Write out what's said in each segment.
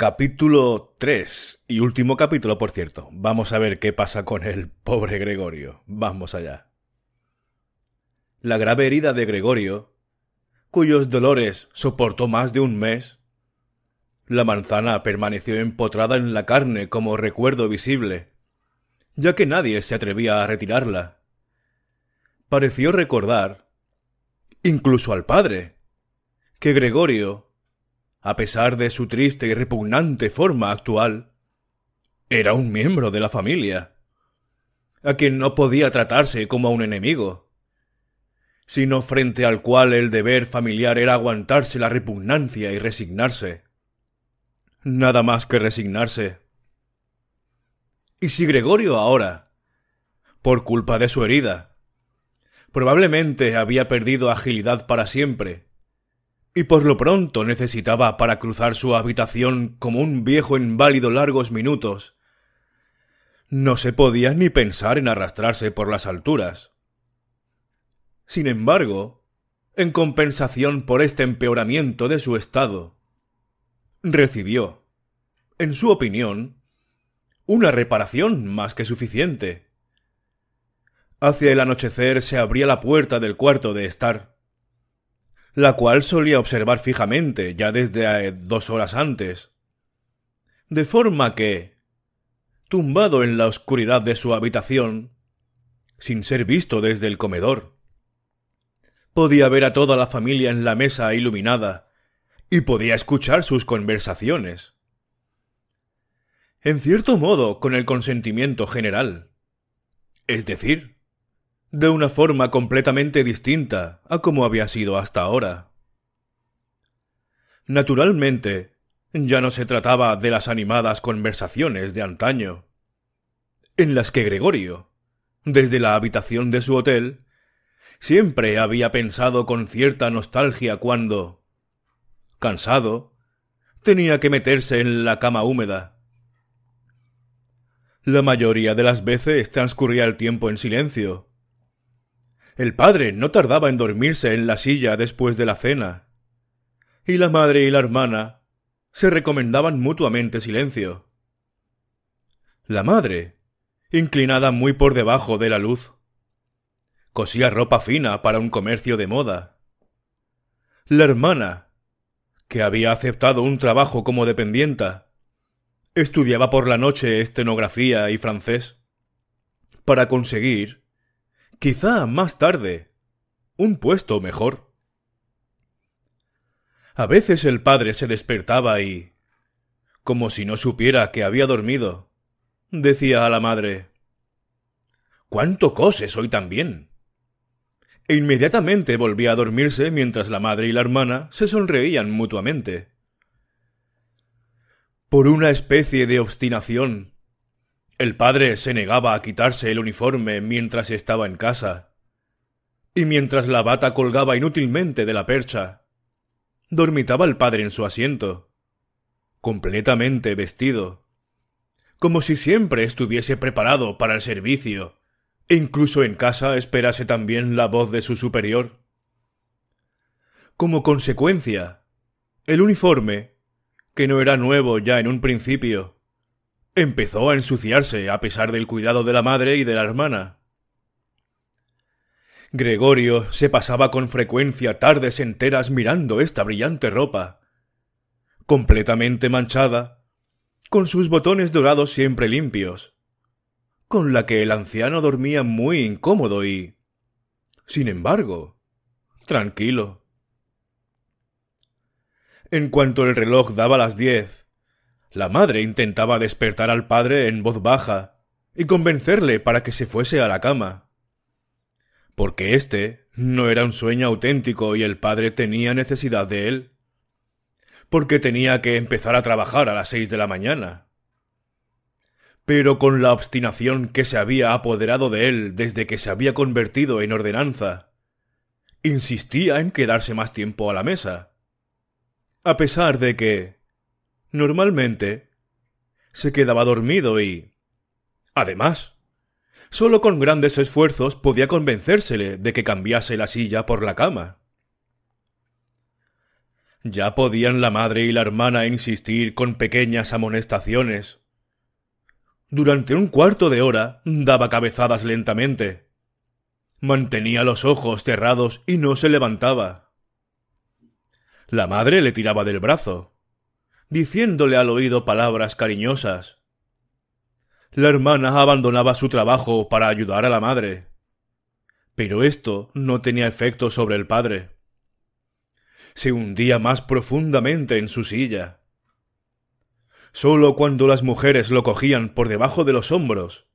Capítulo 3 y último capítulo, por cierto. Vamos a ver qué pasa con el pobre Gregorio. Vamos allá. La grave herida de Gregorio, cuyos dolores soportó más de un mes, la manzana permaneció empotrada en la carne como recuerdo visible, ya que nadie se atrevía a retirarla. Pareció recordar, incluso al padre, que Gregorio a pesar de su triste y repugnante forma actual, era un miembro de la familia, a quien no podía tratarse como a un enemigo, sino frente al cual el deber familiar era aguantarse la repugnancia y resignarse. Nada más que resignarse. ¿Y si Gregorio ahora, por culpa de su herida, probablemente había perdido agilidad para siempre, y por lo pronto necesitaba para cruzar su habitación como un viejo inválido largos minutos. No se podía ni pensar en arrastrarse por las alturas. Sin embargo, en compensación por este empeoramiento de su estado, recibió, en su opinión, una reparación más que suficiente. Hacia el anochecer se abría la puerta del cuarto de estar la cual solía observar fijamente ya desde eh, dos horas antes. De forma que, tumbado en la oscuridad de su habitación, sin ser visto desde el comedor, podía ver a toda la familia en la mesa iluminada y podía escuchar sus conversaciones. En cierto modo, con el consentimiento general. Es decir, de una forma completamente distinta a como había sido hasta ahora. Naturalmente, ya no se trataba de las animadas conversaciones de antaño, en las que Gregorio, desde la habitación de su hotel, siempre había pensado con cierta nostalgia cuando, cansado, tenía que meterse en la cama húmeda. La mayoría de las veces transcurría el tiempo en silencio, el padre no tardaba en dormirse en la silla después de la cena. Y la madre y la hermana se recomendaban mutuamente silencio. La madre, inclinada muy por debajo de la luz, cosía ropa fina para un comercio de moda. La hermana, que había aceptado un trabajo como dependienta, estudiaba por la noche estenografía y francés para conseguir Quizá más tarde. Un puesto mejor. A veces el padre se despertaba y, como si no supiera que había dormido, decía a la madre ¿Cuánto coses hoy también? E inmediatamente volvía a dormirse mientras la madre y la hermana se sonreían mutuamente. Por una especie de obstinación, el padre se negaba a quitarse el uniforme mientras estaba en casa, y mientras la bata colgaba inútilmente de la percha. Dormitaba el padre en su asiento, completamente vestido, como si siempre estuviese preparado para el servicio, e incluso en casa esperase también la voz de su superior. Como consecuencia, el uniforme, que no era nuevo ya en un principio, Empezó a ensuciarse a pesar del cuidado de la madre y de la hermana. Gregorio se pasaba con frecuencia tardes enteras mirando esta brillante ropa, completamente manchada, con sus botones dorados siempre limpios, con la que el anciano dormía muy incómodo y, sin embargo, tranquilo. En cuanto el reloj daba las diez, la madre intentaba despertar al padre en voz baja y convencerle para que se fuese a la cama. Porque éste no era un sueño auténtico y el padre tenía necesidad de él. Porque tenía que empezar a trabajar a las seis de la mañana. Pero con la obstinación que se había apoderado de él desde que se había convertido en ordenanza, insistía en quedarse más tiempo a la mesa. A pesar de que, Normalmente, se quedaba dormido y... Además, solo con grandes esfuerzos podía convencérsele de que cambiase la silla por la cama. Ya podían la madre y la hermana insistir con pequeñas amonestaciones. Durante un cuarto de hora daba cabezadas lentamente. Mantenía los ojos cerrados y no se levantaba. La madre le tiraba del brazo diciéndole al oído palabras cariñosas. La hermana abandonaba su trabajo para ayudar a la madre. Pero esto no tenía efecto sobre el padre. Se hundía más profundamente en su silla. Solo cuando las mujeres lo cogían por debajo de los hombros,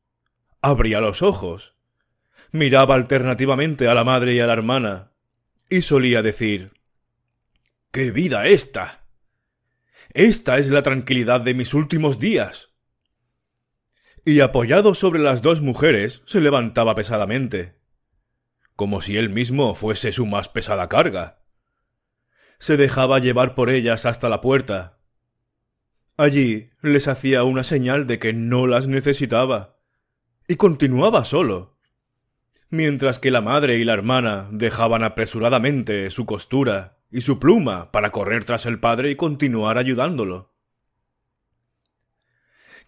abría los ojos, miraba alternativamente a la madre y a la hermana, y solía decir Qué vida esta. Esta es la tranquilidad de mis últimos días. Y apoyado sobre las dos mujeres, se levantaba pesadamente, como si él mismo fuese su más pesada carga. Se dejaba llevar por ellas hasta la puerta. Allí les hacía una señal de que no las necesitaba, y continuaba solo, mientras que la madre y la hermana dejaban apresuradamente su costura y su pluma para correr tras el padre y continuar ayudándolo.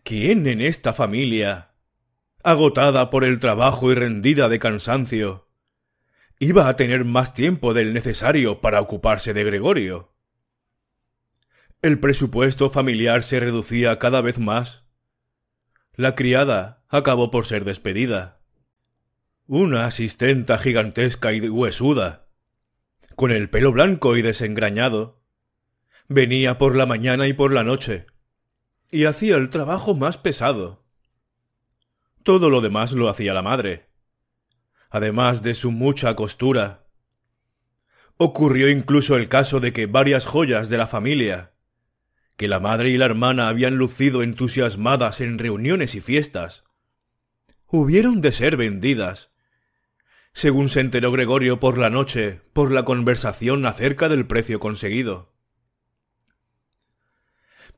¿Quién en esta familia, agotada por el trabajo y rendida de cansancio, iba a tener más tiempo del necesario para ocuparse de Gregorio? El presupuesto familiar se reducía cada vez más. La criada acabó por ser despedida. Una asistenta gigantesca y huesuda, con el pelo blanco y desengrañado. Venía por la mañana y por la noche, y hacía el trabajo más pesado. Todo lo demás lo hacía la madre, además de su mucha costura. Ocurrió incluso el caso de que varias joyas de la familia, que la madre y la hermana habían lucido entusiasmadas en reuniones y fiestas, hubieron de ser vendidas según se enteró Gregorio por la noche por la conversación acerca del precio conseguido.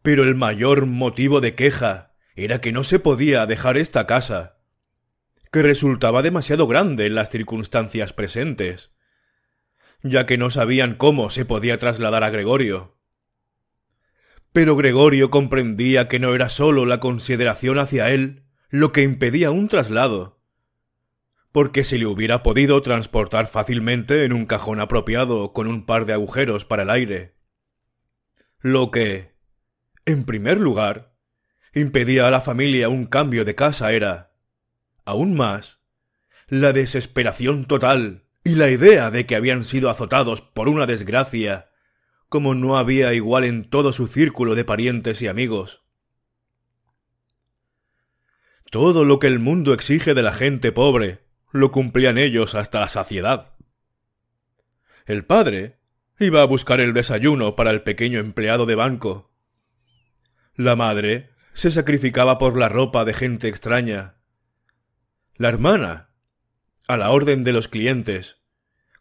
Pero el mayor motivo de queja era que no se podía dejar esta casa, que resultaba demasiado grande en las circunstancias presentes, ya que no sabían cómo se podía trasladar a Gregorio. Pero Gregorio comprendía que no era solo la consideración hacia él lo que impedía un traslado, porque se le hubiera podido transportar fácilmente en un cajón apropiado con un par de agujeros para el aire. Lo que, en primer lugar, impedía a la familia un cambio de casa era, aún más, la desesperación total y la idea de que habían sido azotados por una desgracia, como no había igual en todo su círculo de parientes y amigos. Todo lo que el mundo exige de la gente pobre, lo cumplían ellos hasta la saciedad. El padre iba a buscar el desayuno para el pequeño empleado de banco. La madre se sacrificaba por la ropa de gente extraña. La hermana, a la orden de los clientes,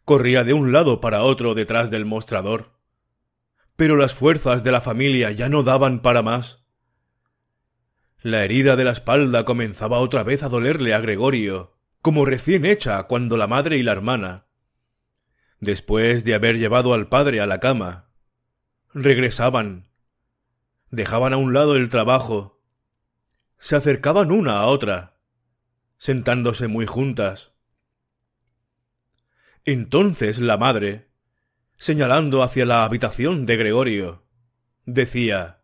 corría de un lado para otro detrás del mostrador. Pero las fuerzas de la familia ya no daban para más. La herida de la espalda comenzaba otra vez a dolerle a Gregorio como recién hecha cuando la madre y la hermana, después de haber llevado al padre a la cama, regresaban, dejaban a un lado el trabajo, se acercaban una a otra, sentándose muy juntas. Entonces la madre, señalando hacia la habitación de Gregorio, decía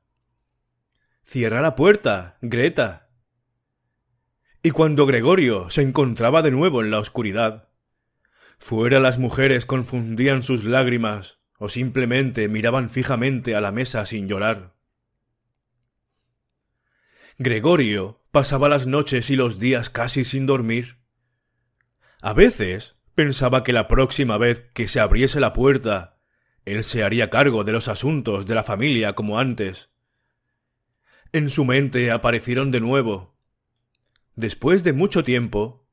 Cierra la puerta, Greta. Y cuando Gregorio se encontraba de nuevo en la oscuridad, fuera las mujeres confundían sus lágrimas o simplemente miraban fijamente a la mesa sin llorar. Gregorio pasaba las noches y los días casi sin dormir. A veces pensaba que la próxima vez que se abriese la puerta, él se haría cargo de los asuntos de la familia como antes. En su mente aparecieron de nuevo Después de mucho tiempo,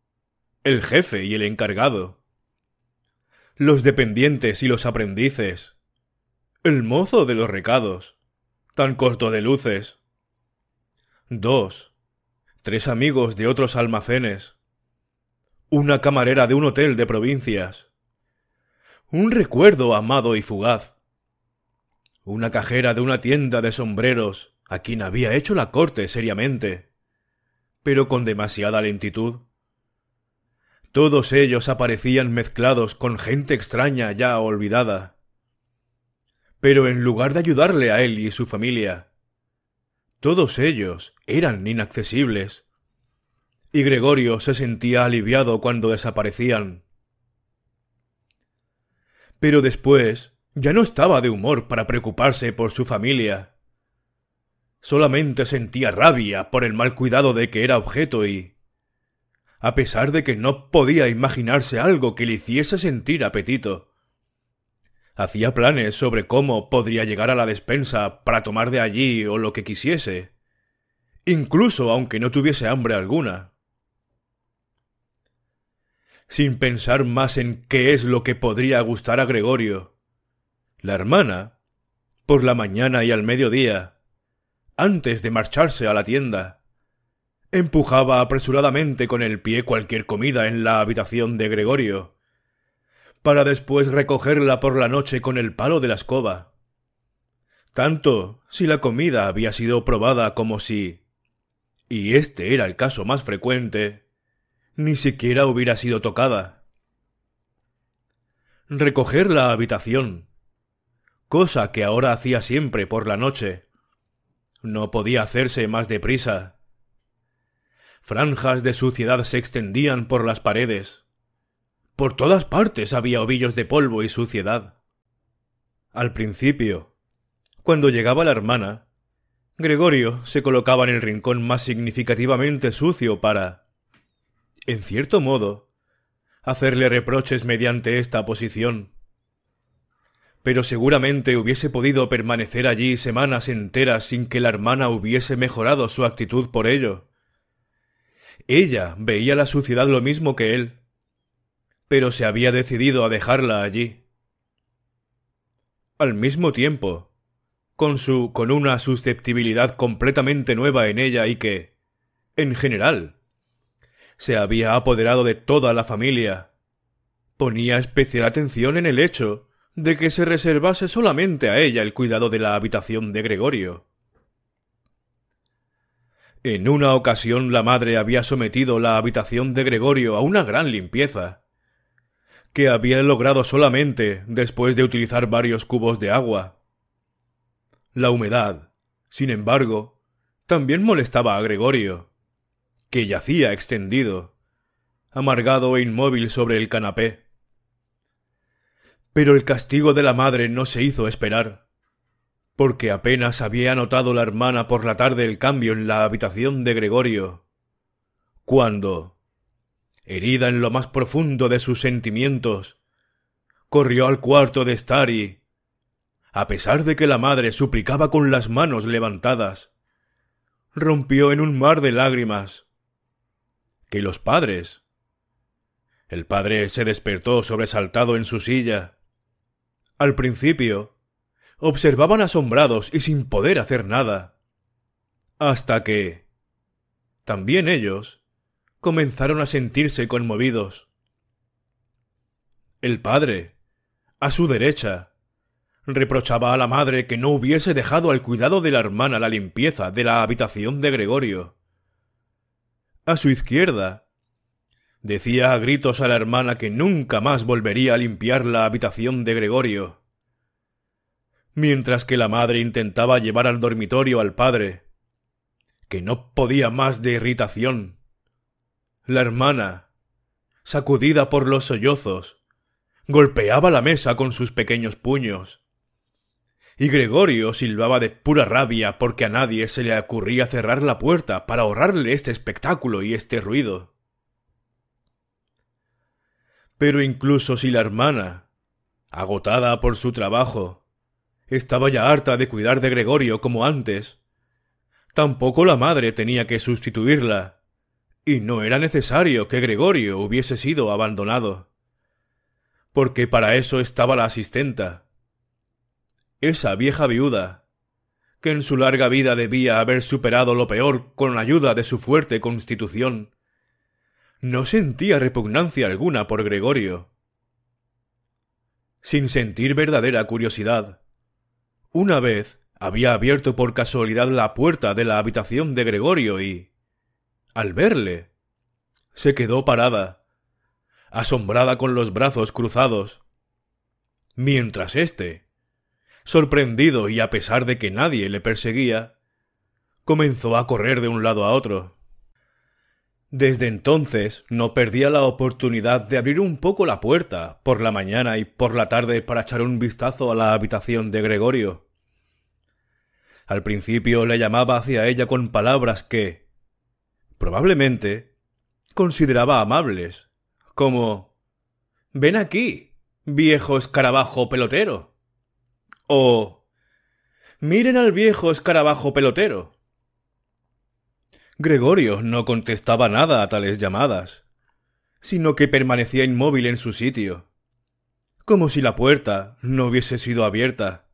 el jefe y el encargado, los dependientes y los aprendices, el mozo de los recados, tan corto de luces, dos, tres amigos de otros almacenes, una camarera de un hotel de provincias, un recuerdo amado y fugaz, una cajera de una tienda de sombreros, a quien había hecho la corte seriamente, pero con demasiada lentitud. Todos ellos aparecían mezclados con gente extraña ya olvidada. Pero en lugar de ayudarle a él y su familia, todos ellos eran inaccesibles. Y Gregorio se sentía aliviado cuando desaparecían. Pero después ya no estaba de humor para preocuparse por su familia Solamente sentía rabia por el mal cuidado de que era objeto y... a pesar de que no podía imaginarse algo que le hiciese sentir apetito. Hacía planes sobre cómo podría llegar a la despensa para tomar de allí o lo que quisiese, incluso aunque no tuviese hambre alguna. Sin pensar más en qué es lo que podría gustar a Gregorio, la hermana, por la mañana y al mediodía, antes de marcharse a la tienda. Empujaba apresuradamente con el pie cualquier comida en la habitación de Gregorio, para después recogerla por la noche con el palo de la escoba. Tanto si la comida había sido probada como si y este era el caso más frecuente, ni siquiera hubiera sido tocada. Recoger la habitación, cosa que ahora hacía siempre por la noche, no podía hacerse más deprisa. Franjas de suciedad se extendían por las paredes. Por todas partes había ovillos de polvo y suciedad. Al principio, cuando llegaba la hermana, Gregorio se colocaba en el rincón más significativamente sucio para, en cierto modo, hacerle reproches mediante esta posición pero seguramente hubiese podido permanecer allí semanas enteras sin que la hermana hubiese mejorado su actitud por ello. Ella veía la suciedad lo mismo que él, pero se había decidido a dejarla allí. Al mismo tiempo, con su con una susceptibilidad completamente nueva en ella y que, en general, se había apoderado de toda la familia, ponía especial atención en el hecho de que se reservase solamente a ella el cuidado de la habitación de Gregorio. En una ocasión la madre había sometido la habitación de Gregorio a una gran limpieza, que había logrado solamente después de utilizar varios cubos de agua. La humedad, sin embargo, también molestaba a Gregorio, que yacía extendido, amargado e inmóvil sobre el canapé. Pero el castigo de la madre no se hizo esperar, porque apenas había notado la hermana por la tarde el cambio en la habitación de Gregorio, cuando, herida en lo más profundo de sus sentimientos, corrió al cuarto de y, a pesar de que la madre suplicaba con las manos levantadas, rompió en un mar de lágrimas. Que los padres, el padre se despertó sobresaltado en su silla, al principio, observaban asombrados y sin poder hacer nada. Hasta que... También ellos comenzaron a sentirse conmovidos. El padre, a su derecha, reprochaba a la madre que no hubiese dejado al cuidado de la hermana la limpieza de la habitación de Gregorio. A su izquierda, Decía a gritos a la hermana que nunca más volvería a limpiar la habitación de Gregorio. Mientras que la madre intentaba llevar al dormitorio al padre, que no podía más de irritación. La hermana, sacudida por los sollozos, golpeaba la mesa con sus pequeños puños. Y Gregorio silbaba de pura rabia porque a nadie se le ocurría cerrar la puerta para ahorrarle este espectáculo y este ruido. Pero incluso si la hermana, agotada por su trabajo, estaba ya harta de cuidar de Gregorio como antes, tampoco la madre tenía que sustituirla, y no era necesario que Gregorio hubiese sido abandonado, porque para eso estaba la asistenta, esa vieja viuda, que en su larga vida debía haber superado lo peor con ayuda de su fuerte constitución no sentía repugnancia alguna por Gregorio. Sin sentir verdadera curiosidad. Una vez había abierto por casualidad la puerta de la habitación de Gregorio y... al verle, se quedó parada, asombrada con los brazos cruzados. Mientras éste, sorprendido y a pesar de que nadie le perseguía, comenzó a correr de un lado a otro. Desde entonces no perdía la oportunidad de abrir un poco la puerta por la mañana y por la tarde para echar un vistazo a la habitación de Gregorio. Al principio le llamaba hacia ella con palabras que, probablemente, consideraba amables, como Ven aquí, viejo escarabajo pelotero. o Miren al viejo escarabajo pelotero. Gregorio no contestaba nada a tales llamadas, sino que permanecía inmóvil en su sitio, como si la puerta no hubiese sido abierta.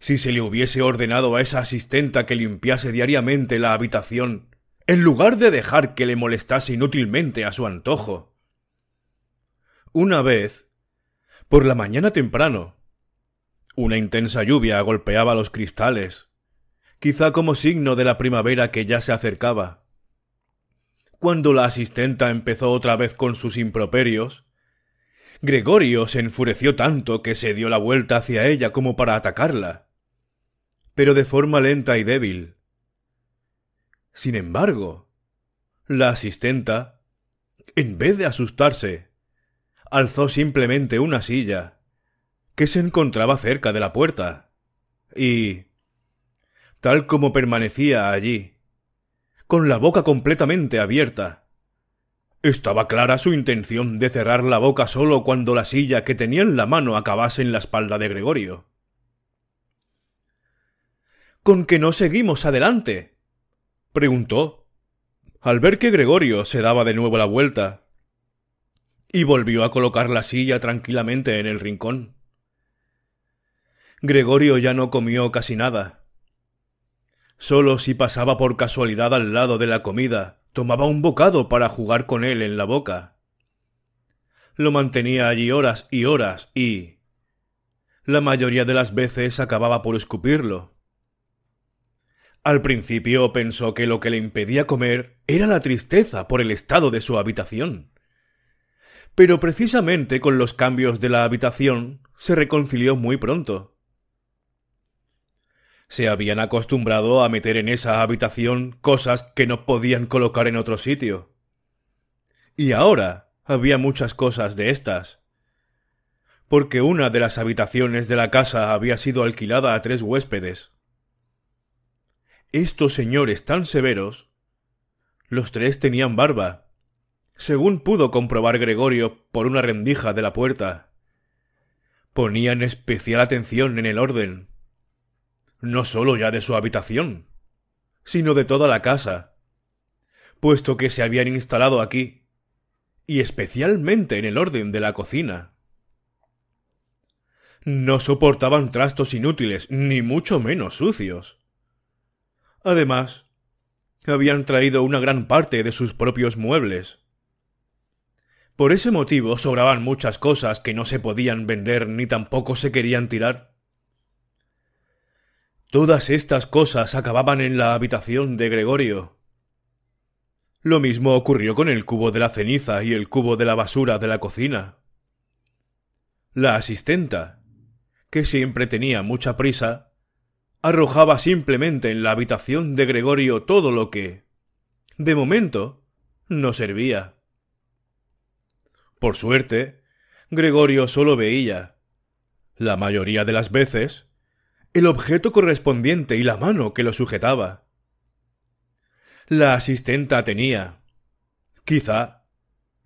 Si se le hubiese ordenado a esa asistenta que limpiase diariamente la habitación, en lugar de dejar que le molestase inútilmente a su antojo. Una vez, por la mañana temprano, una intensa lluvia golpeaba los cristales quizá como signo de la primavera que ya se acercaba. Cuando la asistenta empezó otra vez con sus improperios, Gregorio se enfureció tanto que se dio la vuelta hacia ella como para atacarla, pero de forma lenta y débil. Sin embargo, la asistenta, en vez de asustarse, alzó simplemente una silla que se encontraba cerca de la puerta y tal como permanecía allí, con la boca completamente abierta. Estaba clara su intención de cerrar la boca solo cuando la silla que tenía en la mano acabase en la espalda de Gregorio. ¿Con qué no seguimos adelante? preguntó, al ver que Gregorio se daba de nuevo la vuelta, y volvió a colocar la silla tranquilamente en el rincón. Gregorio ya no comió casi nada, Solo si pasaba por casualidad al lado de la comida, tomaba un bocado para jugar con él en la boca. Lo mantenía allí horas y horas y... La mayoría de las veces acababa por escupirlo. Al principio pensó que lo que le impedía comer era la tristeza por el estado de su habitación. Pero precisamente con los cambios de la habitación se reconcilió muy pronto. Se habían acostumbrado a meter en esa habitación cosas que no podían colocar en otro sitio. Y ahora había muchas cosas de estas. Porque una de las habitaciones de la casa había sido alquilada a tres huéspedes. Estos señores tan severos. Los tres tenían barba, según pudo comprobar Gregorio por una rendija de la puerta. Ponían especial atención en el orden, no sólo ya de su habitación, sino de toda la casa, puesto que se habían instalado aquí, y especialmente en el orden de la cocina. No soportaban trastos inútiles, ni mucho menos sucios. Además, habían traído una gran parte de sus propios muebles. Por ese motivo sobraban muchas cosas que no se podían vender ni tampoco se querían tirar. Todas estas cosas acababan en la habitación de Gregorio. Lo mismo ocurrió con el cubo de la ceniza y el cubo de la basura de la cocina. La asistenta, que siempre tenía mucha prisa, arrojaba simplemente en la habitación de Gregorio todo lo que, de momento, no servía. Por suerte, Gregorio solo veía, la mayoría de las veces, el objeto correspondiente y la mano que lo sujetaba. La asistenta tenía, quizá,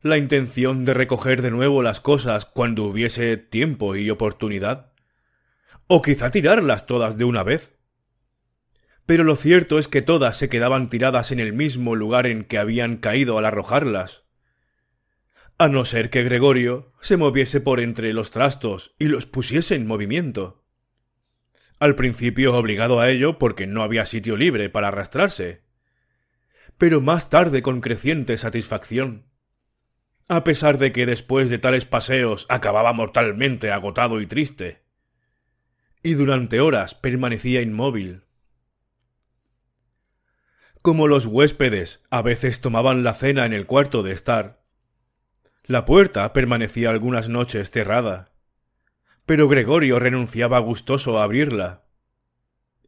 la intención de recoger de nuevo las cosas cuando hubiese tiempo y oportunidad, o quizá tirarlas todas de una vez. Pero lo cierto es que todas se quedaban tiradas en el mismo lugar en que habían caído al arrojarlas, a no ser que Gregorio se moviese por entre los trastos y los pusiese en movimiento. Al principio obligado a ello porque no había sitio libre para arrastrarse. Pero más tarde con creciente satisfacción. A pesar de que después de tales paseos acababa mortalmente agotado y triste. Y durante horas permanecía inmóvil. Como los huéspedes a veces tomaban la cena en el cuarto de estar, la puerta permanecía algunas noches cerrada pero Gregorio renunciaba gustoso a abrirla.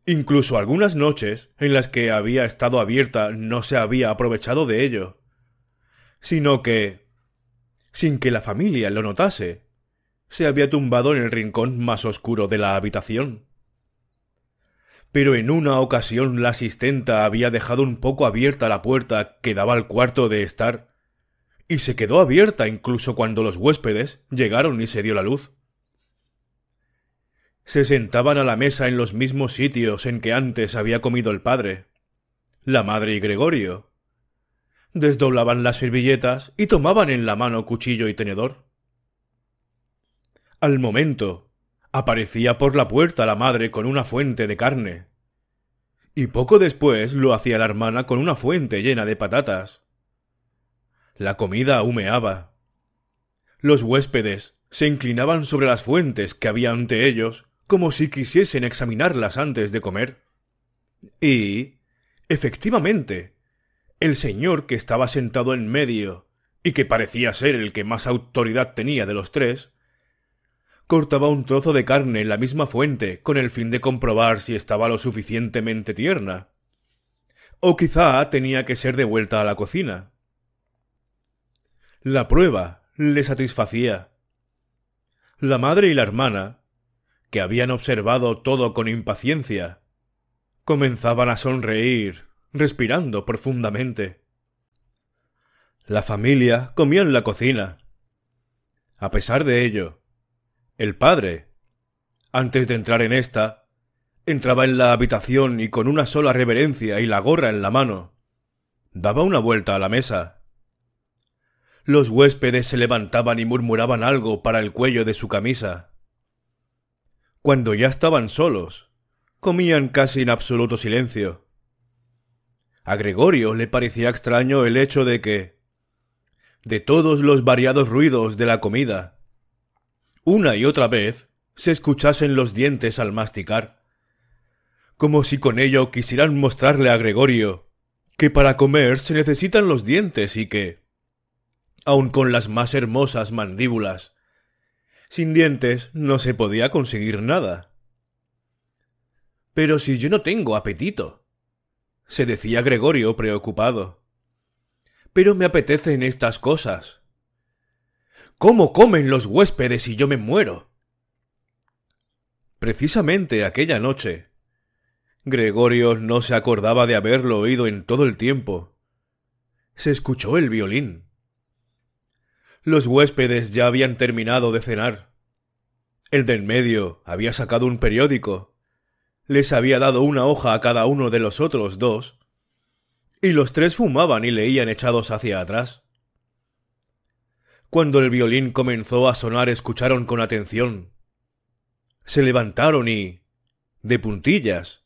Incluso algunas noches en las que había estado abierta no se había aprovechado de ello, sino que, sin que la familia lo notase, se había tumbado en el rincón más oscuro de la habitación. Pero en una ocasión la asistenta había dejado un poco abierta la puerta que daba al cuarto de estar, y se quedó abierta incluso cuando los huéspedes llegaron y se dio la luz. Se sentaban a la mesa en los mismos sitios en que antes había comido el padre, la madre y Gregorio. Desdoblaban las servilletas y tomaban en la mano cuchillo y tenedor. Al momento, aparecía por la puerta la madre con una fuente de carne. Y poco después lo hacía la hermana con una fuente llena de patatas. La comida humeaba. Los huéspedes se inclinaban sobre las fuentes que había ante ellos como si quisiesen examinarlas antes de comer. Y, efectivamente, el señor que estaba sentado en medio, y que parecía ser el que más autoridad tenía de los tres, cortaba un trozo de carne en la misma fuente con el fin de comprobar si estaba lo suficientemente tierna. O quizá tenía que ser devuelta a la cocina. La prueba le satisfacía. La madre y la hermana habían observado todo con impaciencia, comenzaban a sonreír, respirando profundamente. La familia comía en la cocina. A pesar de ello, el padre, antes de entrar en esta, entraba en la habitación y con una sola reverencia y la gorra en la mano, daba una vuelta a la mesa. Los huéspedes se levantaban y murmuraban algo para el cuello de su camisa. Cuando ya estaban solos, comían casi en absoluto silencio. A Gregorio le parecía extraño el hecho de que, de todos los variados ruidos de la comida, una y otra vez se escuchasen los dientes al masticar, como si con ello quisieran mostrarle a Gregorio que para comer se necesitan los dientes y que, aun con las más hermosas mandíbulas, sin dientes no se podía conseguir nada. Pero si yo no tengo apetito, se decía Gregorio preocupado. Pero me apetecen estas cosas. ¿Cómo comen los huéspedes si yo me muero? Precisamente aquella noche, Gregorio no se acordaba de haberlo oído en todo el tiempo. Se escuchó el violín. Los huéspedes ya habían terminado de cenar. El del medio había sacado un periódico. Les había dado una hoja a cada uno de los otros dos. Y los tres fumaban y leían echados hacia atrás. Cuando el violín comenzó a sonar escucharon con atención. Se levantaron y, de puntillas,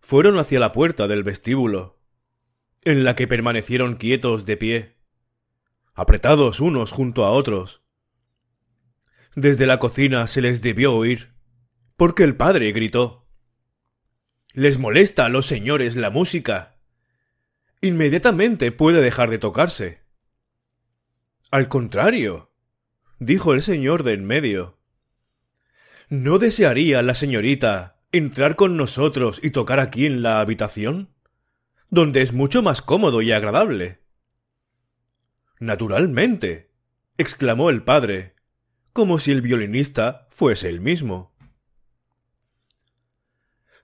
fueron hacia la puerta del vestíbulo, en la que permanecieron quietos de pie apretados unos junto a otros. Desde la cocina se les debió oír, porque el padre gritó. Les molesta a los señores la música. Inmediatamente puede dejar de tocarse. Al contrario, dijo el señor de en medio. ¿No desearía la señorita entrar con nosotros y tocar aquí en la habitación? Donde es mucho más cómodo y agradable. Naturalmente. exclamó el padre, como si el violinista fuese el mismo.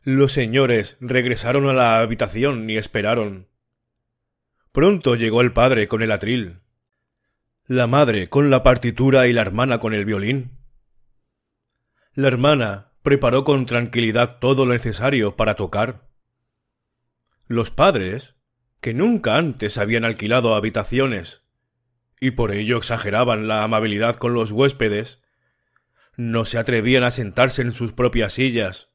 Los señores regresaron a la habitación y esperaron. Pronto llegó el padre con el atril, la madre con la partitura y la hermana con el violín. La hermana preparó con tranquilidad todo lo necesario para tocar. Los padres, que nunca antes habían alquilado habitaciones y por ello exageraban la amabilidad con los huéspedes, no se atrevían a sentarse en sus propias sillas.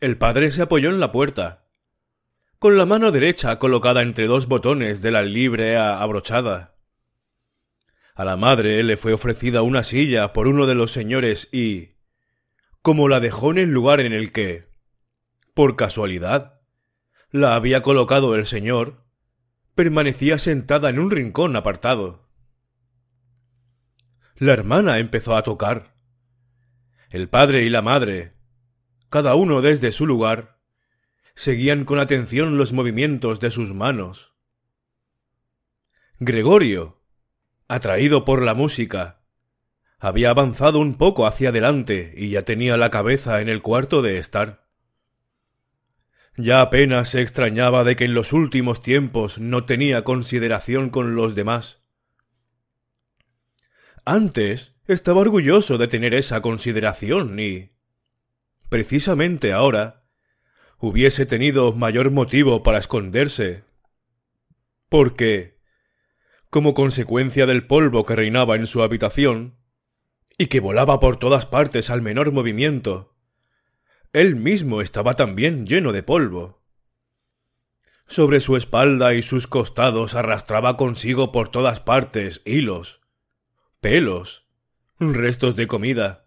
El padre se apoyó en la puerta, con la mano derecha colocada entre dos botones de la librea abrochada. A la madre le fue ofrecida una silla por uno de los señores y, como la dejó en el lugar en el que, por casualidad, la había colocado el señor, permanecía sentada en un rincón apartado. La hermana empezó a tocar. El padre y la madre, cada uno desde su lugar, seguían con atención los movimientos de sus manos. Gregorio, atraído por la música, había avanzado un poco hacia adelante y ya tenía la cabeza en el cuarto de estar. Ya apenas se extrañaba de que en los últimos tiempos no tenía consideración con los demás. Antes estaba orgulloso de tener esa consideración y... precisamente ahora hubiese tenido mayor motivo para esconderse. Porque, como consecuencia del polvo que reinaba en su habitación, y que volaba por todas partes al menor movimiento, él mismo estaba también lleno de polvo. Sobre su espalda y sus costados arrastraba consigo por todas partes hilos, pelos, restos de comida.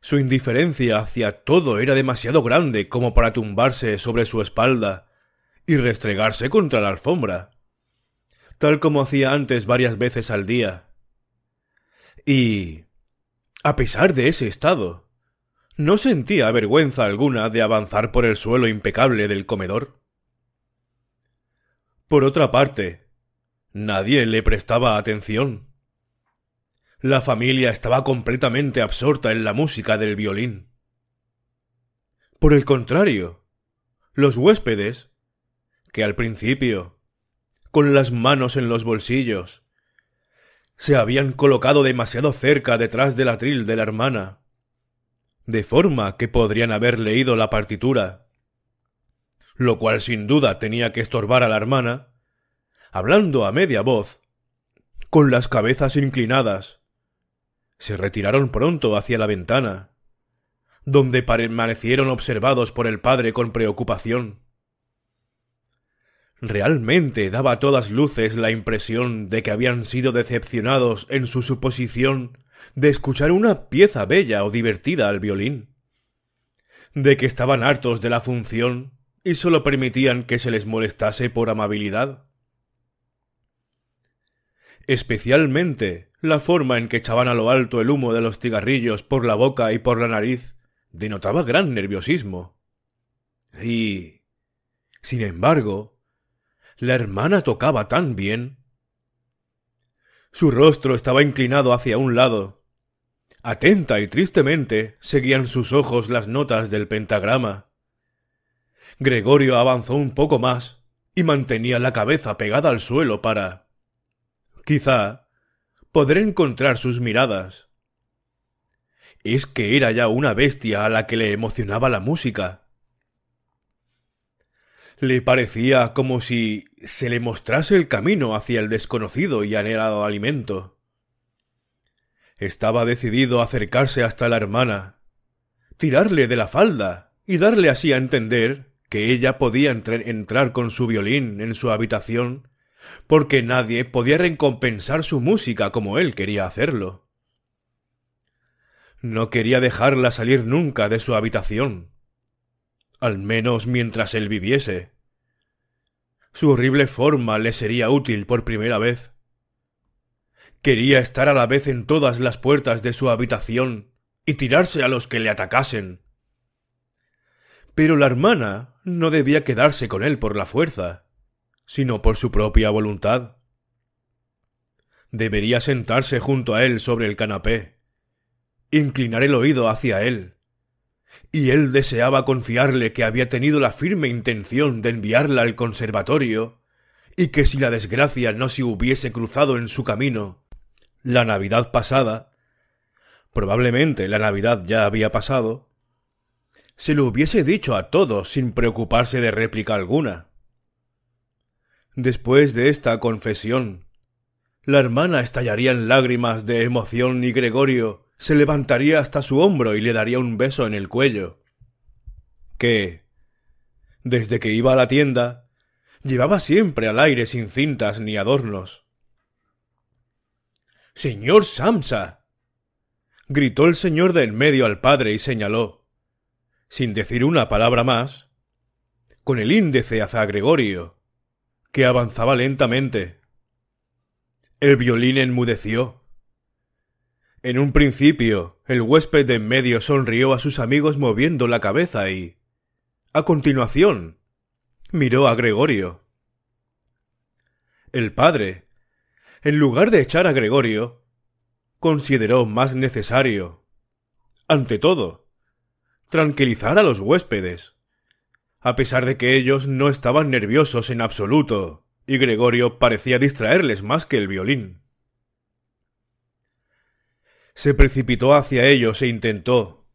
Su indiferencia hacia todo era demasiado grande como para tumbarse sobre su espalda y restregarse contra la alfombra, tal como hacía antes varias veces al día. Y... a pesar de ese estado, no sentía vergüenza alguna de avanzar por el suelo impecable del comedor. Por otra parte, nadie le prestaba atención. La familia estaba completamente absorta en la música del violín. Por el contrario, los huéspedes, que al principio, con las manos en los bolsillos, se habían colocado demasiado cerca detrás del atril de la hermana, de forma que podrían haber leído la partitura, lo cual sin duda tenía que estorbar a la hermana, hablando a media voz, con las cabezas inclinadas. Se retiraron pronto hacia la ventana, donde permanecieron observados por el padre con preocupación. Realmente daba a todas luces la impresión de que habían sido decepcionados en su suposición de escuchar una pieza bella o divertida al violín, de que estaban hartos de la función y solo permitían que se les molestase por amabilidad. Especialmente la forma en que echaban a lo alto el humo de los cigarrillos por la boca y por la nariz denotaba gran nerviosismo. Y... sin embargo, la hermana tocaba tan bien su rostro estaba inclinado hacia un lado. Atenta y tristemente seguían sus ojos las notas del pentagrama. Gregorio avanzó un poco más y mantenía la cabeza pegada al suelo para... Quizá poder encontrar sus miradas. Es que era ya una bestia a la que le emocionaba la música. Le parecía como si se le mostrase el camino hacia el desconocido y anhelado alimento. Estaba decidido a acercarse hasta la hermana, tirarle de la falda y darle así a entender que ella podía entrar con su violín en su habitación, porque nadie podía recompensar su música como él quería hacerlo. No quería dejarla salir nunca de su habitación, al menos mientras él viviese. Su horrible forma le sería útil por primera vez. Quería estar a la vez en todas las puertas de su habitación y tirarse a los que le atacasen. Pero la hermana no debía quedarse con él por la fuerza, sino por su propia voluntad. Debería sentarse junto a él sobre el canapé, inclinar el oído hacia él, y él deseaba confiarle que había tenido la firme intención de enviarla al conservatorio, y que si la desgracia no se hubiese cruzado en su camino, la Navidad pasada, probablemente la Navidad ya había pasado, se lo hubiese dicho a todos sin preocuparse de réplica alguna. Después de esta confesión, la hermana estallaría en lágrimas de emoción y Gregorio se levantaría hasta su hombro y le daría un beso en el cuello. Que, desde que iba a la tienda, llevaba siempre al aire sin cintas ni adornos. Señor Samsa. gritó el señor de en medio al padre y señaló, sin decir una palabra más, con el índice hacia Gregorio, que avanzaba lentamente. El violín enmudeció. En un principio, el huésped de en medio sonrió a sus amigos moviendo la cabeza y. A continuación, miró a Gregorio. El padre, en lugar de echar a Gregorio, consideró más necesario, ante todo, tranquilizar a los huéspedes, a pesar de que ellos no estaban nerviosos en absoluto, y Gregorio parecía distraerles más que el violín se precipitó hacia ellos e intentó,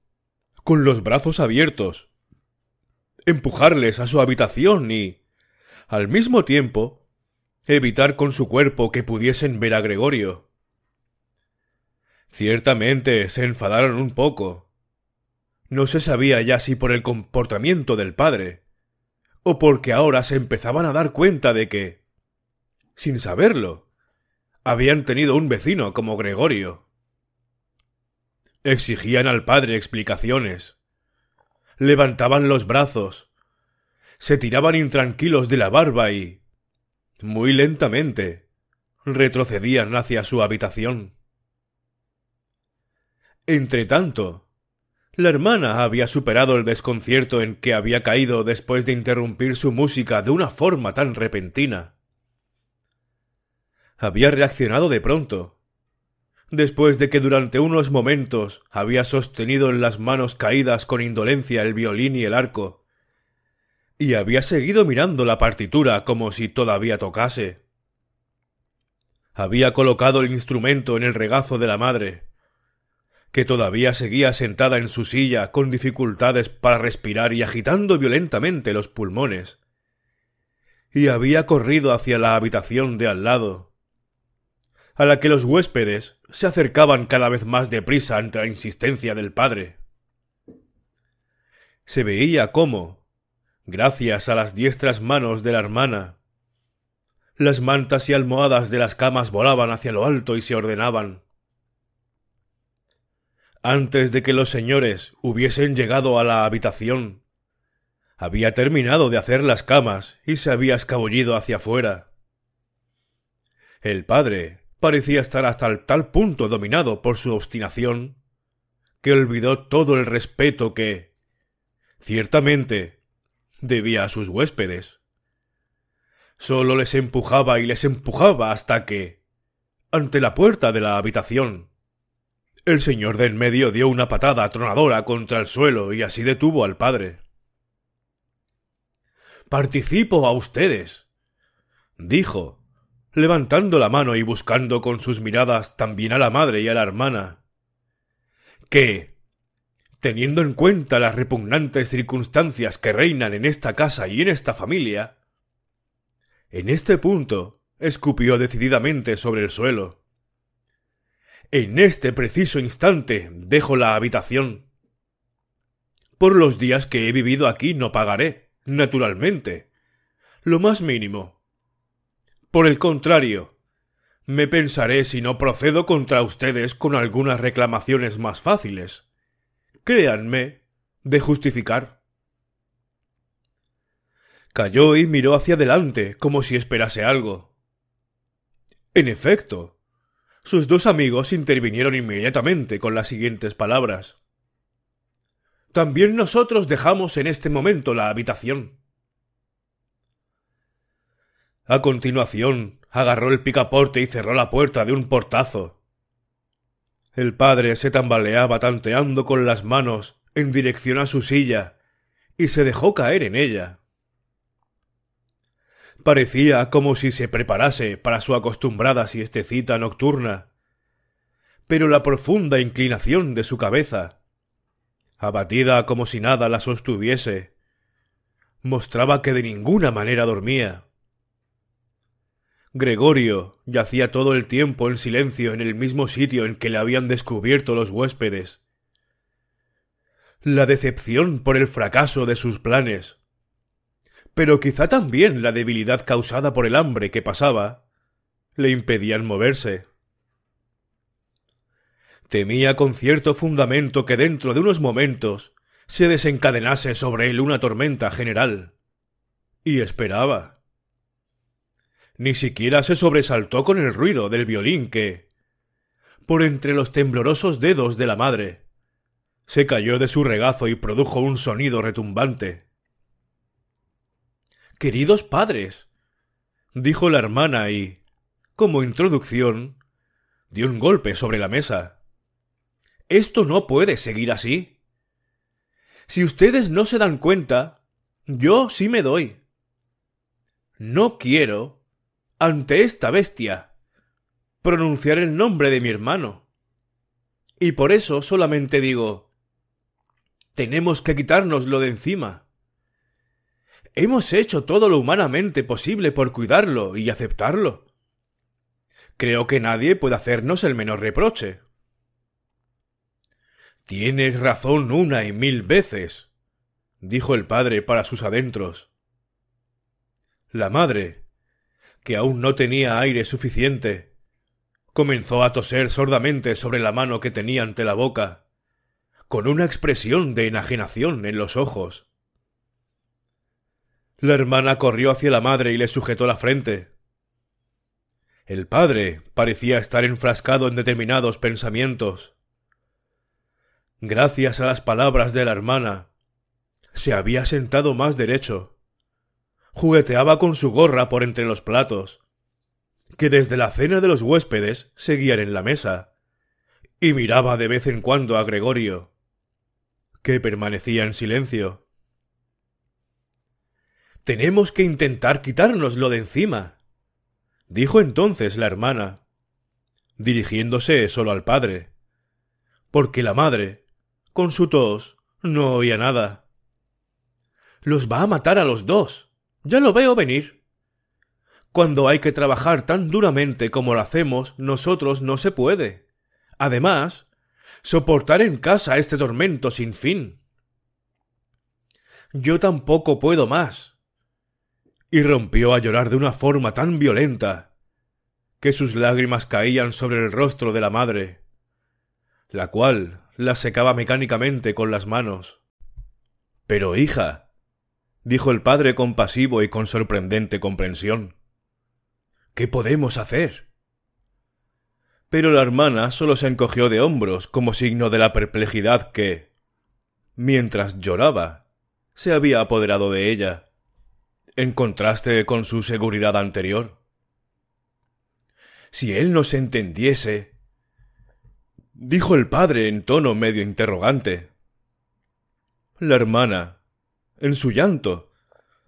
con los brazos abiertos, empujarles a su habitación y, al mismo tiempo, evitar con su cuerpo que pudiesen ver a Gregorio. Ciertamente se enfadaron un poco. No se sabía ya si por el comportamiento del padre, o porque ahora se empezaban a dar cuenta de que, sin saberlo, habían tenido un vecino como Gregorio. Exigían al padre explicaciones. Levantaban los brazos. Se tiraban intranquilos de la barba y... muy lentamente retrocedían hacia su habitación. Entretanto, la hermana había superado el desconcierto en que había caído después de interrumpir su música de una forma tan repentina. Había reaccionado de pronto, Después de que durante unos momentos había sostenido en las manos caídas con indolencia el violín y el arco, y había seguido mirando la partitura como si todavía tocase. Había colocado el instrumento en el regazo de la madre, que todavía seguía sentada en su silla con dificultades para respirar y agitando violentamente los pulmones, y había corrido hacia la habitación de al lado, a la que los huéspedes, se acercaban cada vez más deprisa ante la insistencia del padre. Se veía cómo, gracias a las diestras manos de la hermana, las mantas y almohadas de las camas volaban hacia lo alto y se ordenaban. Antes de que los señores hubiesen llegado a la habitación, había terminado de hacer las camas y se había escabullido hacia afuera. El padre parecía estar hasta tal punto dominado por su obstinación que olvidó todo el respeto que, ciertamente, debía a sus huéspedes. Solo les empujaba y les empujaba hasta que, ante la puerta de la habitación, el señor de en medio dio una patada atronadora contra el suelo y así detuvo al padre. Participo a ustedes, dijo, levantando la mano y buscando con sus miradas también a la madre y a la hermana, que, teniendo en cuenta las repugnantes circunstancias que reinan en esta casa y en esta familia, en este punto escupió decididamente sobre el suelo. En este preciso instante dejo la habitación. Por los días que he vivido aquí no pagaré, naturalmente, lo más mínimo. Por el contrario, me pensaré si no procedo contra ustedes con algunas reclamaciones más fáciles. Créanme, de justificar. Calló y miró hacia adelante, como si esperase algo. En efecto, sus dos amigos intervinieron inmediatamente con las siguientes palabras. También nosotros dejamos en este momento la habitación. A continuación, agarró el picaporte y cerró la puerta de un portazo. El padre se tambaleaba tanteando con las manos en dirección a su silla y se dejó caer en ella. Parecía como si se preparase para su acostumbrada siestecita nocturna, pero la profunda inclinación de su cabeza, abatida como si nada la sostuviese, mostraba que de ninguna manera dormía. Gregorio yacía todo el tiempo en silencio en el mismo sitio en que le habían descubierto los huéspedes. La decepción por el fracaso de sus planes. Pero quizá también la debilidad causada por el hambre que pasaba le impedían moverse. Temía con cierto fundamento que dentro de unos momentos se desencadenase sobre él una tormenta general. Y esperaba. Ni siquiera se sobresaltó con el ruido del violín que... por entre los temblorosos dedos de la madre. Se cayó de su regazo y produjo un sonido retumbante. Queridos padres, dijo la hermana y, como introducción, dio un golpe sobre la mesa. Esto no puede seguir así. Si ustedes no se dan cuenta, yo sí me doy. No quiero ante esta bestia, pronunciar el nombre de mi hermano. Y por eso solamente digo, tenemos que quitárnoslo de encima. Hemos hecho todo lo humanamente posible por cuidarlo y aceptarlo. Creo que nadie puede hacernos el menor reproche. Tienes razón una y mil veces, dijo el padre para sus adentros. La madre, que aún no tenía aire suficiente. Comenzó a toser sordamente sobre la mano que tenía ante la boca, con una expresión de enajenación en los ojos. La hermana corrió hacia la madre y le sujetó la frente. El padre parecía estar enfrascado en determinados pensamientos. Gracias a las palabras de la hermana, se había sentado más derecho jugueteaba con su gorra por entre los platos, que desde la cena de los huéspedes seguían en la mesa, y miraba de vez en cuando a Gregorio, que permanecía en silencio. Tenemos que intentar quitárnoslo de encima, dijo entonces la hermana, dirigiéndose solo al padre, porque la madre, con su tos, no oía nada. Los va a matar a los dos, ya lo veo venir. Cuando hay que trabajar tan duramente como lo hacemos, nosotros no se puede. Además, soportar en casa este tormento sin fin. Yo tampoco puedo más. Y rompió a llorar de una forma tan violenta que sus lágrimas caían sobre el rostro de la madre, la cual la secaba mecánicamente con las manos. Pero hija, dijo el padre compasivo y con sorprendente comprensión. ¿Qué podemos hacer? Pero la hermana solo se encogió de hombros como signo de la perplejidad que, mientras lloraba, se había apoderado de ella, en contraste con su seguridad anterior. Si él se entendiese, dijo el padre en tono medio interrogante. La hermana, en su llanto.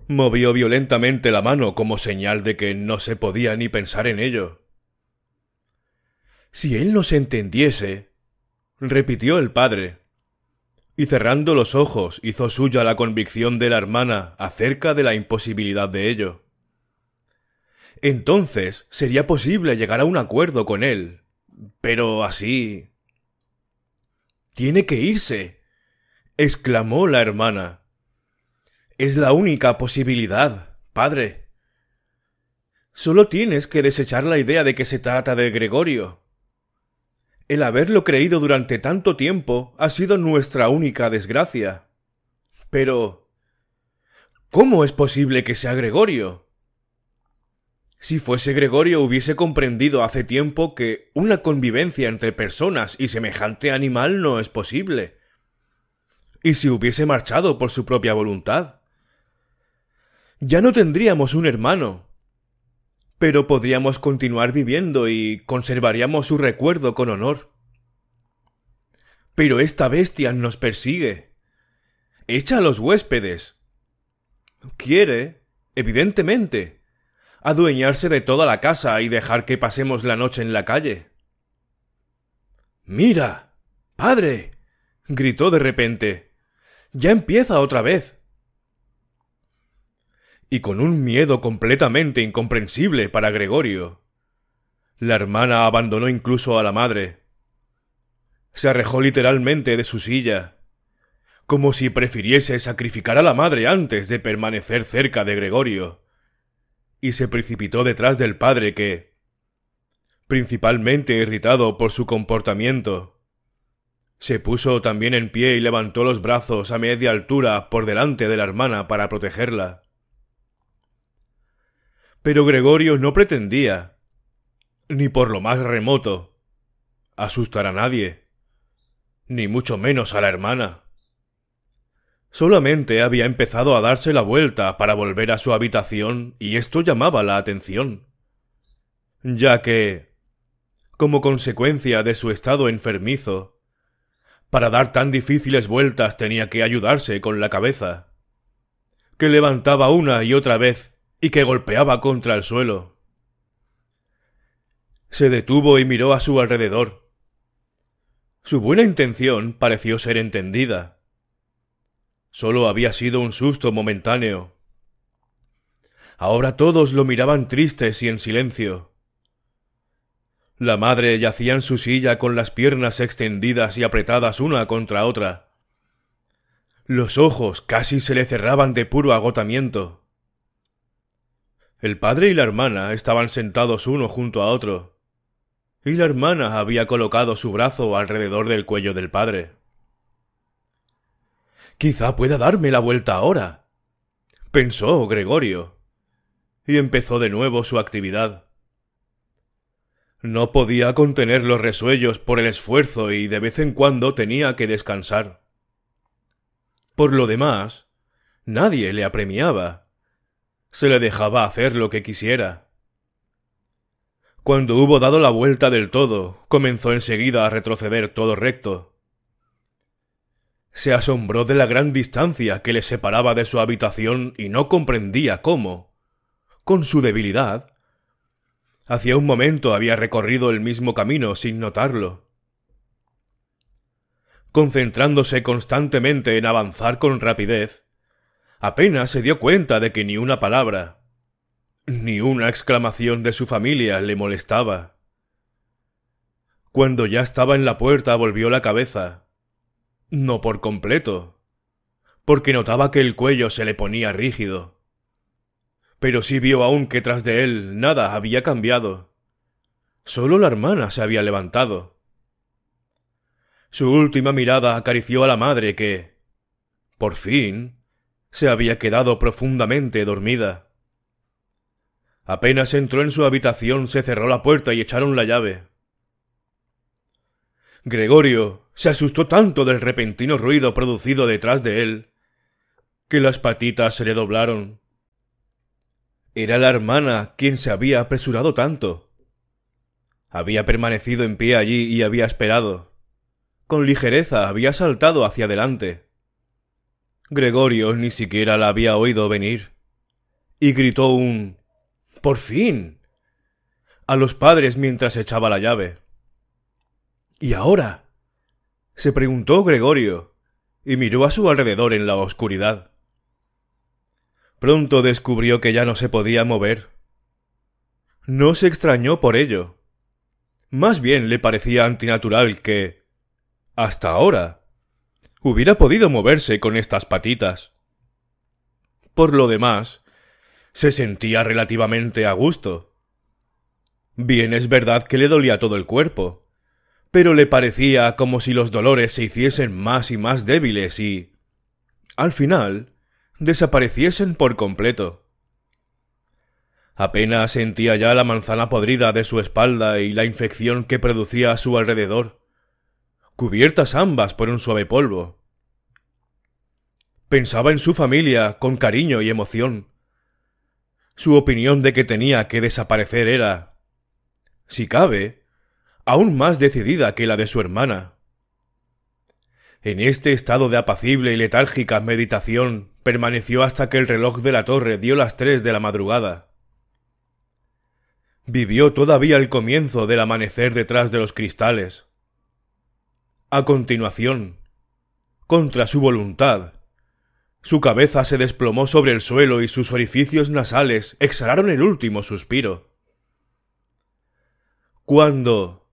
Movió violentamente la mano como señal de que no se podía ni pensar en ello. Si él se entendiese, repitió el padre, y cerrando los ojos hizo suya la convicción de la hermana acerca de la imposibilidad de ello. Entonces sería posible llegar a un acuerdo con él, pero así. Tiene que irse. exclamó la hermana. Es la única posibilidad, padre. Solo tienes que desechar la idea de que se trata de Gregorio. El haberlo creído durante tanto tiempo ha sido nuestra única desgracia. Pero... ¿Cómo es posible que sea Gregorio? Si fuese Gregorio hubiese comprendido hace tiempo que una convivencia entre personas y semejante animal no es posible. Y si hubiese marchado por su propia voluntad. Ya no tendríamos un hermano. Pero podríamos continuar viviendo y conservaríamos su recuerdo con honor. Pero esta bestia nos persigue. Echa a los huéspedes. Quiere, evidentemente, adueñarse de toda la casa y dejar que pasemos la noche en la calle. Mira. padre. gritó de repente. Ya empieza otra vez y con un miedo completamente incomprensible para Gregorio. La hermana abandonó incluso a la madre. Se arrejó literalmente de su silla, como si prefiriese sacrificar a la madre antes de permanecer cerca de Gregorio, y se precipitó detrás del padre que, principalmente irritado por su comportamiento, se puso también en pie y levantó los brazos a media altura por delante de la hermana para protegerla. Pero Gregorio no pretendía, ni por lo más remoto, asustar a nadie, ni mucho menos a la hermana. Solamente había empezado a darse la vuelta para volver a su habitación y esto llamaba la atención, ya que, como consecuencia de su estado enfermizo, para dar tan difíciles vueltas tenía que ayudarse con la cabeza, que levantaba una y otra vez y que golpeaba contra el suelo. Se detuvo y miró a su alrededor. Su buena intención pareció ser entendida. Solo había sido un susto momentáneo. Ahora todos lo miraban tristes y en silencio. La madre yacía en su silla con las piernas extendidas y apretadas una contra otra. Los ojos casi se le cerraban de puro agotamiento. El padre y la hermana estaban sentados uno junto a otro, y la hermana había colocado su brazo alrededor del cuello del padre. Quizá pueda darme la vuelta ahora, pensó Gregorio, y empezó de nuevo su actividad. No podía contener los resuellos por el esfuerzo y de vez en cuando tenía que descansar. Por lo demás, nadie le apremiaba se le dejaba hacer lo que quisiera. Cuando hubo dado la vuelta del todo, comenzó enseguida a retroceder todo recto. Se asombró de la gran distancia que le separaba de su habitación y no comprendía cómo, con su debilidad, hacía un momento había recorrido el mismo camino sin notarlo. Concentrándose constantemente en avanzar con rapidez, apenas se dio cuenta de que ni una palabra, ni una exclamación de su familia le molestaba. Cuando ya estaba en la puerta volvió la cabeza. No por completo, porque notaba que el cuello se le ponía rígido. Pero sí vio aún que tras de él nada había cambiado. Solo la hermana se había levantado. Su última mirada acarició a la madre que, por fin, se había quedado profundamente dormida. Apenas entró en su habitación, se cerró la puerta y echaron la llave. Gregorio se asustó tanto del repentino ruido producido detrás de él, que las patitas se le doblaron. Era la hermana quien se había apresurado tanto. Había permanecido en pie allí y había esperado. Con ligereza había saltado hacia adelante. Gregorio ni siquiera la había oído venir, y gritó un ¡Por fin! a los padres mientras echaba la llave. ¿Y ahora? se preguntó Gregorio, y miró a su alrededor en la oscuridad. Pronto descubrió que ya no se podía mover. No se extrañó por ello. Más bien le parecía antinatural que... hasta ahora hubiera podido moverse con estas patitas. Por lo demás, se sentía relativamente a gusto. Bien es verdad que le dolía todo el cuerpo, pero le parecía como si los dolores se hiciesen más y más débiles y, al final, desapareciesen por completo. Apenas sentía ya la manzana podrida de su espalda y la infección que producía a su alrededor cubiertas ambas por un suave polvo. Pensaba en su familia con cariño y emoción. Su opinión de que tenía que desaparecer era, si cabe, aún más decidida que la de su hermana. En este estado de apacible y letárgica meditación permaneció hasta que el reloj de la torre dio las tres de la madrugada. Vivió todavía el comienzo del amanecer detrás de los cristales. A continuación, contra su voluntad, su cabeza se desplomó sobre el suelo y sus orificios nasales exhalaron el último suspiro. Cuando,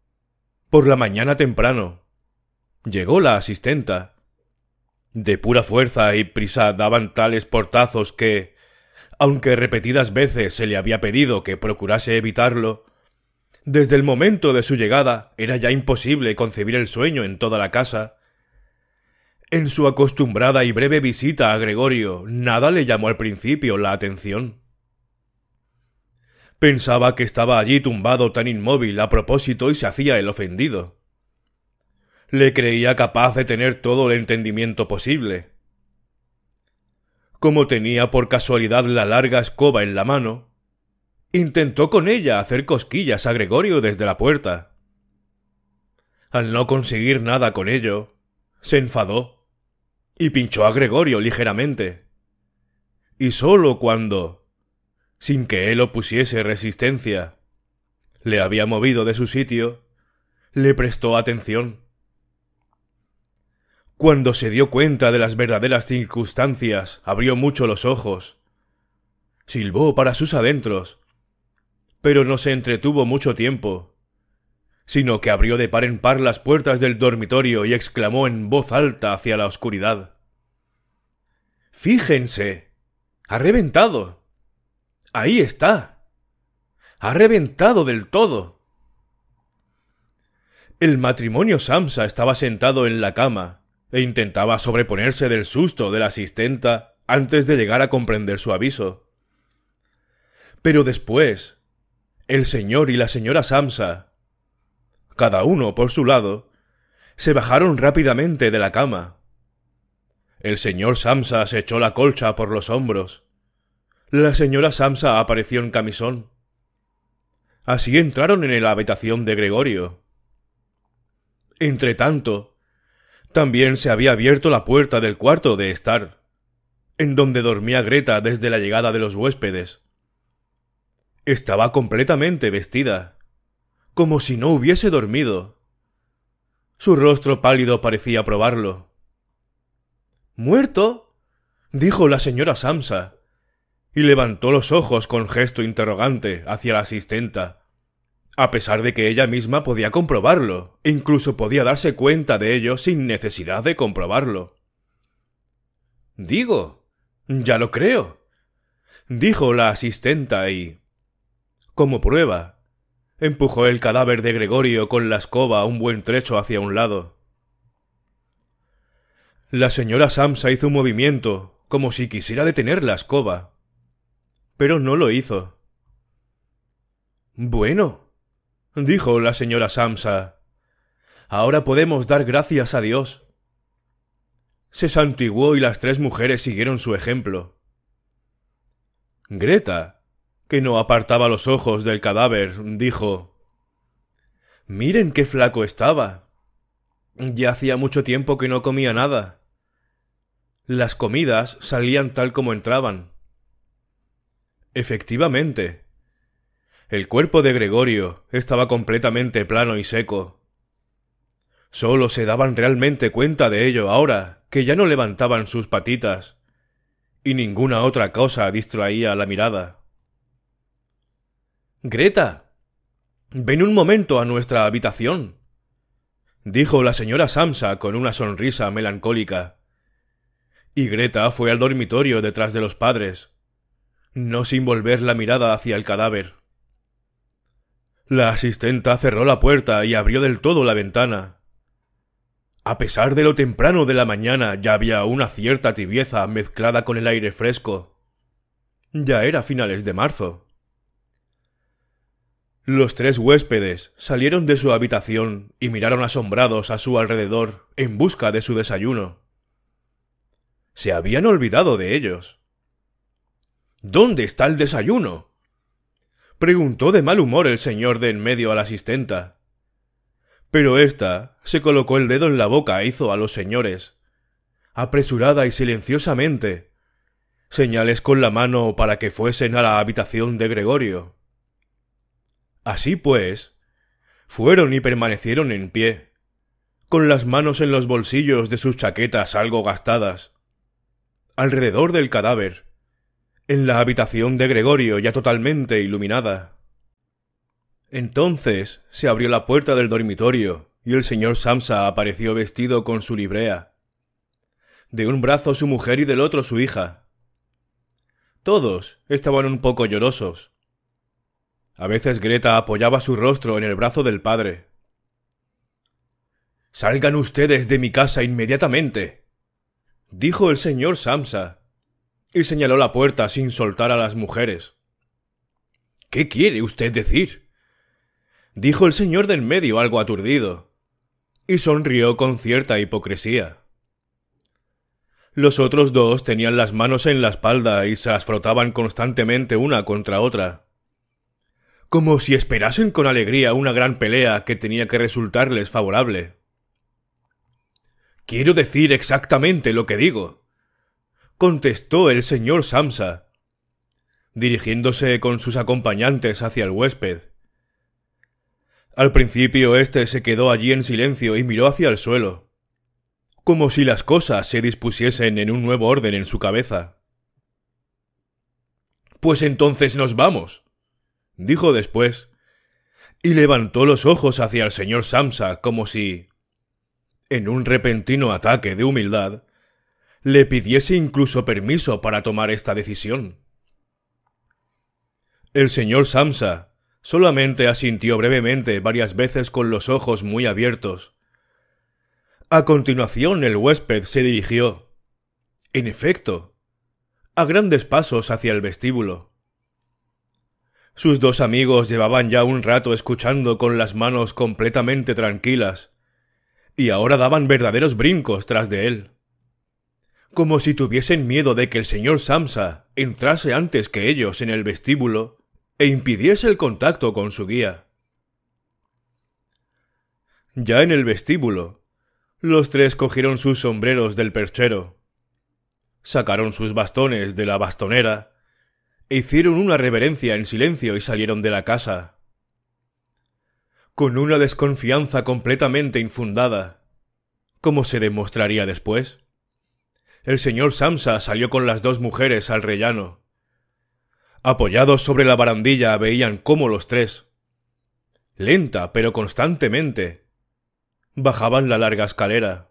por la mañana temprano, llegó la asistenta, de pura fuerza y prisa daban tales portazos que, aunque repetidas veces se le había pedido que procurase evitarlo, desde el momento de su llegada era ya imposible concebir el sueño en toda la casa. En su acostumbrada y breve visita a Gregorio, nada le llamó al principio la atención. Pensaba que estaba allí tumbado tan inmóvil a propósito y se hacía el ofendido. Le creía capaz de tener todo el entendimiento posible. Como tenía por casualidad la larga escoba en la mano, Intentó con ella hacer cosquillas a Gregorio desde la puerta. Al no conseguir nada con ello, se enfadó y pinchó a Gregorio ligeramente. Y sólo cuando, sin que él opusiese resistencia, le había movido de su sitio, le prestó atención. Cuando se dio cuenta de las verdaderas circunstancias, abrió mucho los ojos, silbó para sus adentros pero no se entretuvo mucho tiempo, sino que abrió de par en par las puertas del dormitorio y exclamó en voz alta hacia la oscuridad. Fíjense. Ha reventado. Ahí está. Ha reventado del todo. El matrimonio Samsa estaba sentado en la cama e intentaba sobreponerse del susto de la asistenta antes de llegar a comprender su aviso. Pero después, el señor y la señora Samsa, cada uno por su lado, se bajaron rápidamente de la cama. El señor Samsa se echó la colcha por los hombros. La señora Samsa apareció en camisón. Así entraron en la habitación de Gregorio. Entretanto, también se había abierto la puerta del cuarto de estar, en donde dormía Greta desde la llegada de los huéspedes. Estaba completamente vestida, como si no hubiese dormido. Su rostro pálido parecía probarlo. ¿Muerto? dijo la señora Samsa, y levantó los ojos con gesto interrogante hacia la asistenta, a pesar de que ella misma podía comprobarlo, e incluso podía darse cuenta de ello sin necesidad de comprobarlo. Digo, ya lo creo, dijo la asistenta y como prueba. Empujó el cadáver de Gregorio con la escoba un buen trecho hacia un lado. La señora Samsa hizo un movimiento, como si quisiera detener la escoba. Pero no lo hizo. Bueno, dijo la señora Samsa. Ahora podemos dar gracias a Dios. Se santiguó y las tres mujeres siguieron su ejemplo. Greta, que no apartaba los ojos del cadáver, dijo Miren qué flaco estaba. Ya hacía mucho tiempo que no comía nada. Las comidas salían tal como entraban. Efectivamente. El cuerpo de Gregorio estaba completamente plano y seco. Solo se daban realmente cuenta de ello ahora que ya no levantaban sus patitas, y ninguna otra cosa distraía la mirada. Greta. Ven un momento a nuestra habitación. dijo la señora Samsa con una sonrisa melancólica. Y Greta fue al dormitorio detrás de los padres, no sin volver la mirada hacia el cadáver. La asistenta cerró la puerta y abrió del todo la ventana. A pesar de lo temprano de la mañana ya había una cierta tibieza mezclada con el aire fresco. Ya era finales de marzo. Los tres huéspedes salieron de su habitación y miraron asombrados a su alrededor en busca de su desayuno. Se habían olvidado de ellos. ¿Dónde está el desayuno? preguntó de mal humor el señor de en medio a la asistenta. Pero ésta se colocó el dedo en la boca e hizo a los señores, apresurada y silenciosamente, señales con la mano para que fuesen a la habitación de Gregorio. Así pues, fueron y permanecieron en pie, con las manos en los bolsillos de sus chaquetas algo gastadas. Alrededor del cadáver, en la habitación de Gregorio ya totalmente iluminada. Entonces se abrió la puerta del dormitorio y el señor Samsa apareció vestido con su librea. De un brazo su mujer y del otro su hija. Todos estaban un poco llorosos, a veces Greta apoyaba su rostro en el brazo del padre. Salgan ustedes de mi casa inmediatamente. dijo el señor Samsa, y señaló la puerta sin soltar a las mujeres. ¿Qué quiere usted decir? dijo el señor del medio algo aturdido, y sonrió con cierta hipocresía. Los otros dos tenían las manos en la espalda y se las frotaban constantemente una contra otra como si esperasen con alegría una gran pelea que tenía que resultarles favorable. Quiero decir exactamente lo que digo, contestó el señor Samsa, dirigiéndose con sus acompañantes hacia el huésped. Al principio éste se quedó allí en silencio y miró hacia el suelo, como si las cosas se dispusiesen en un nuevo orden en su cabeza. Pues entonces nos vamos, dijo después, y levantó los ojos hacia el señor Samsa como si, en un repentino ataque de humildad, le pidiese incluso permiso para tomar esta decisión. El señor Samsa solamente asintió brevemente varias veces con los ojos muy abiertos. A continuación el huésped se dirigió, en efecto, a grandes pasos hacia el vestíbulo. Sus dos amigos llevaban ya un rato escuchando con las manos completamente tranquilas, y ahora daban verdaderos brincos tras de él. Como si tuviesen miedo de que el señor Samsa entrase antes que ellos en el vestíbulo e impidiese el contacto con su guía. Ya en el vestíbulo, los tres cogieron sus sombreros del perchero, sacaron sus bastones de la bastonera hicieron una reverencia en silencio y salieron de la casa. Con una desconfianza completamente infundada, como se demostraría después. El señor Samsa salió con las dos mujeres al rellano. Apoyados sobre la barandilla veían cómo los tres, lenta pero constantemente, bajaban la larga escalera.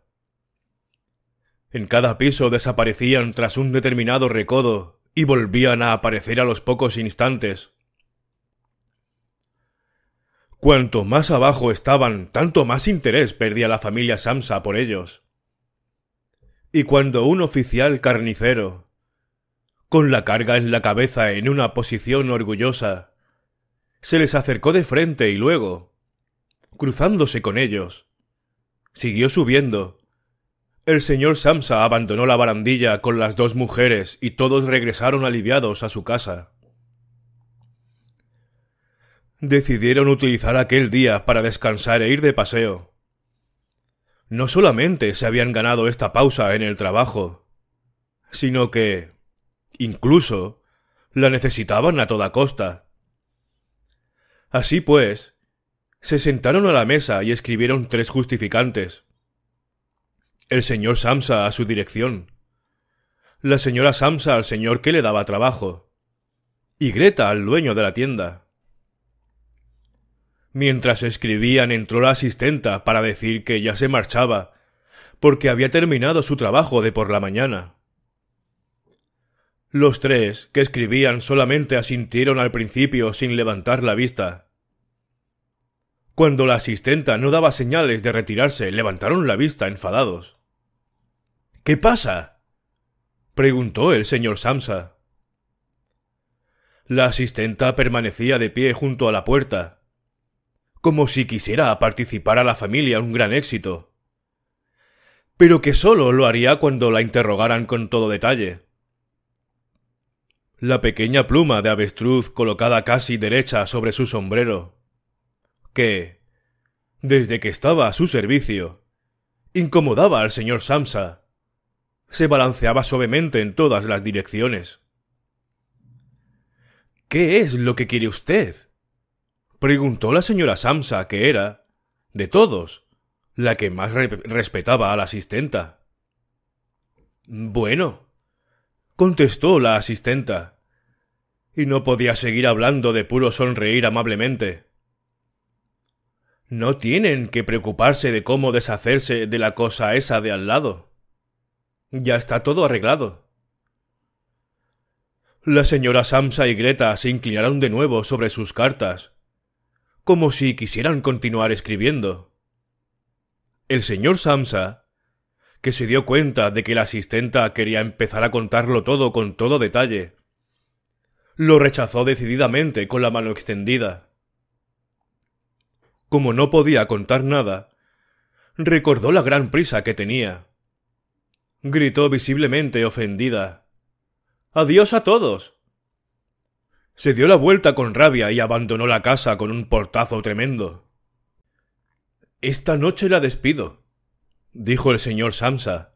En cada piso desaparecían tras un determinado recodo y volvían a aparecer a los pocos instantes. Cuanto más abajo estaban, tanto más interés perdía la familia Samsa por ellos. Y cuando un oficial carnicero, con la carga en la cabeza en una posición orgullosa, se les acercó de frente y luego, cruzándose con ellos, siguió subiendo el señor Samsa abandonó la barandilla con las dos mujeres y todos regresaron aliviados a su casa. Decidieron utilizar aquel día para descansar e ir de paseo. No solamente se habían ganado esta pausa en el trabajo, sino que, incluso, la necesitaban a toda costa. Así pues, se sentaron a la mesa y escribieron tres justificantes el señor Samsa a su dirección, la señora Samsa al señor que le daba trabajo, y Greta al dueño de la tienda. Mientras escribían entró la asistenta para decir que ya se marchaba, porque había terminado su trabajo de por la mañana. Los tres que escribían solamente asintieron al principio sin levantar la vista. Cuando la asistenta no daba señales de retirarse, levantaron la vista enfadados. ¿Qué pasa? preguntó el señor Samsa. La asistenta permanecía de pie junto a la puerta, como si quisiera participar a la familia un gran éxito, pero que solo lo haría cuando la interrogaran con todo detalle. La pequeña pluma de avestruz colocada casi derecha sobre su sombrero, que, desde que estaba a su servicio, incomodaba al señor Samsa se balanceaba suavemente en todas las direcciones. ¿Qué es lo que quiere usted? preguntó la señora Samsa, que era, de todos, la que más respetaba a la asistenta. Bueno, contestó la asistenta, y no podía seguir hablando de puro sonreír amablemente. No tienen que preocuparse de cómo deshacerse de la cosa esa de al lado. Ya está todo arreglado. La señora Samsa y Greta se inclinaron de nuevo sobre sus cartas, como si quisieran continuar escribiendo. El señor Samsa, que se dio cuenta de que la asistenta quería empezar a contarlo todo con todo detalle, lo rechazó decididamente con la mano extendida. Como no podía contar nada, recordó la gran prisa que tenía gritó visiblemente ofendida. Adiós a todos. Se dio la vuelta con rabia y abandonó la casa con un portazo tremendo. Esta noche la despido, dijo el señor Samsa.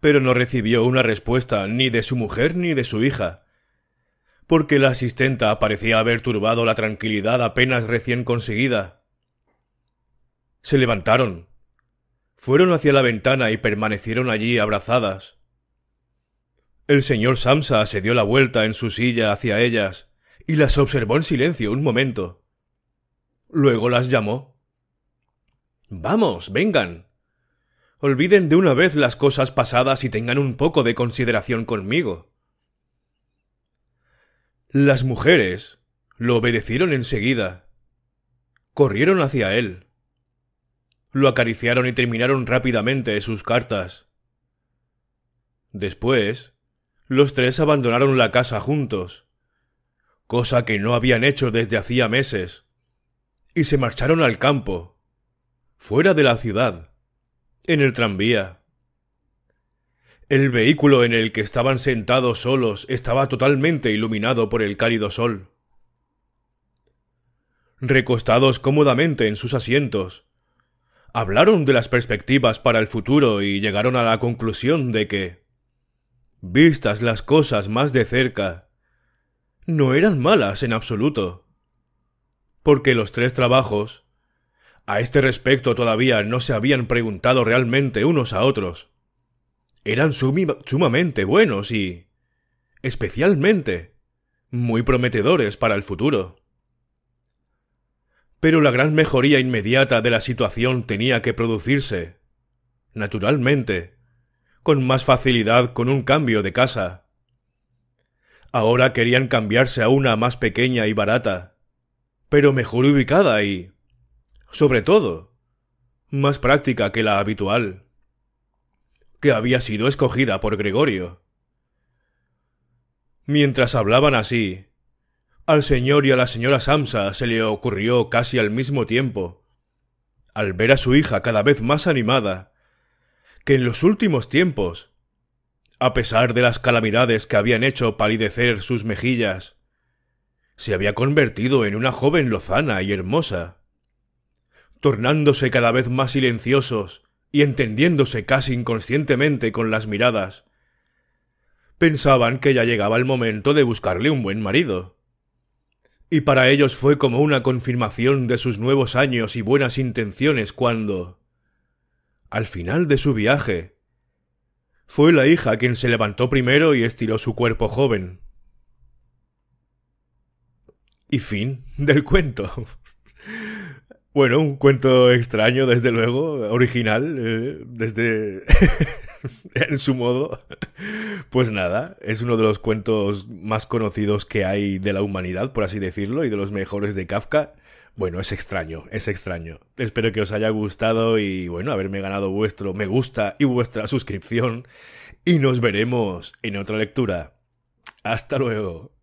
Pero no recibió una respuesta ni de su mujer ni de su hija, porque la asistenta parecía haber turbado la tranquilidad apenas recién conseguida. Se levantaron, fueron hacia la ventana y permanecieron allí abrazadas. El señor Samsa se dio la vuelta en su silla hacia ellas y las observó en silencio un momento. Luego las llamó. Vamos, vengan. Olviden de una vez las cosas pasadas y tengan un poco de consideración conmigo. Las mujeres lo obedecieron enseguida. Corrieron hacia él. Lo acariciaron y terminaron rápidamente sus cartas. Después, los tres abandonaron la casa juntos, cosa que no habían hecho desde hacía meses, y se marcharon al campo, fuera de la ciudad, en el tranvía. El vehículo en el que estaban sentados solos estaba totalmente iluminado por el cálido sol. Recostados cómodamente en sus asientos, hablaron de las perspectivas para el futuro y llegaron a la conclusión de que, vistas las cosas más de cerca, no eran malas en absoluto. Porque los tres trabajos, a este respecto todavía no se habían preguntado realmente unos a otros, eran sumamente buenos y, especialmente, muy prometedores para el futuro. Pero la gran mejoría inmediata de la situación tenía que producirse. Naturalmente, con más facilidad con un cambio de casa. Ahora querían cambiarse a una más pequeña y barata, pero mejor ubicada y, sobre todo, más práctica que la habitual, que había sido escogida por Gregorio. Mientras hablaban así, al señor y a la señora Samsa se le ocurrió casi al mismo tiempo, al ver a su hija cada vez más animada, que en los últimos tiempos, a pesar de las calamidades que habían hecho palidecer sus mejillas, se había convertido en una joven lozana y hermosa, tornándose cada vez más silenciosos y entendiéndose casi inconscientemente con las miradas. Pensaban que ya llegaba el momento de buscarle un buen marido y para ellos fue como una confirmación de sus nuevos años y buenas intenciones cuando, al final de su viaje, fue la hija quien se levantó primero y estiró su cuerpo joven. Y fin del cuento. bueno, un cuento extraño, desde luego, original, eh, desde... en su modo. Pues nada, es uno de los cuentos más conocidos que hay de la humanidad, por así decirlo, y de los mejores de Kafka. Bueno, es extraño, es extraño. Espero que os haya gustado y bueno, haberme ganado vuestro me gusta y vuestra suscripción. Y nos veremos en otra lectura. Hasta luego.